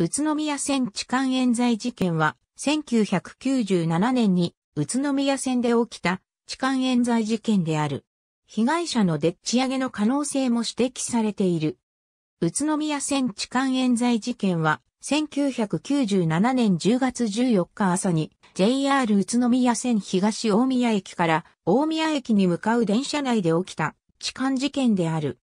宇都宮線痴漢冤罪事件は、1997年に宇都宮線で起きた痴漢冤罪事件である。被害者のでっち上げの可能性も指摘されている。宇都宮線痴漢冤罪事件は、1997年10月14日朝に JR 宇都宮線東大宮駅から大宮駅に向かう電車内で起きた痴漢事件である。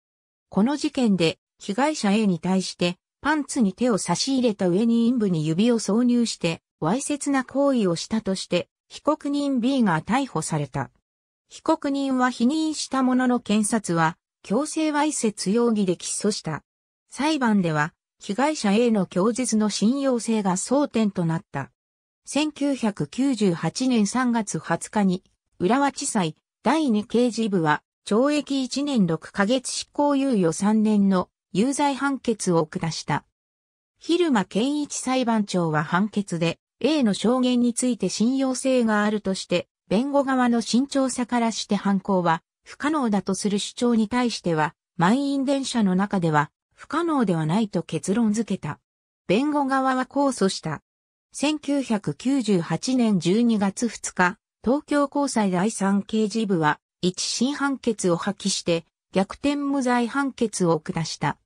この事件で被害者 A に対してパンツに手を差し入れた上に陰部に指を挿入して、わいせつな行為をしたとして、被告人 B が逮捕された。被告人は否認したものの検察は、強制わいせつ容疑で起訴した。裁判では、被害者 A の供述の信用性が争点となった。1998年3月20日に、浦和地裁第2刑事部は、懲役1年6ヶ月執行猶予3年の有罪判決を下した。昼間健一裁判長は判決で A の証言について信用性があるとして、弁護側の慎重さからして犯行は不可能だとする主張に対しては、満員電車の中では不可能ではないと結論付けた。弁護側は控訴した。1998年12月2日、東京高裁第3刑事部は、一審判決を破棄して、逆転無罪判決を下した。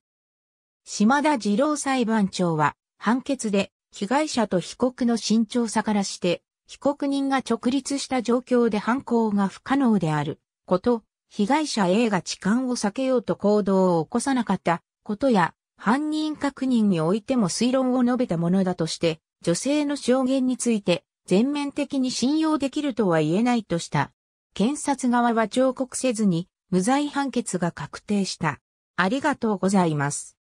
島田二郎裁判長は、判決で、被害者と被告の慎重さからして、被告人が直立した状況で犯行が不可能であること、被害者 A が痴漢を避けようと行動を起こさなかったことや、犯人確認においても推論を述べたものだとして、女性の証言について全面的に信用できるとは言えないとした。検察側は上告せずに無罪判決が確定した。ありがとうございます。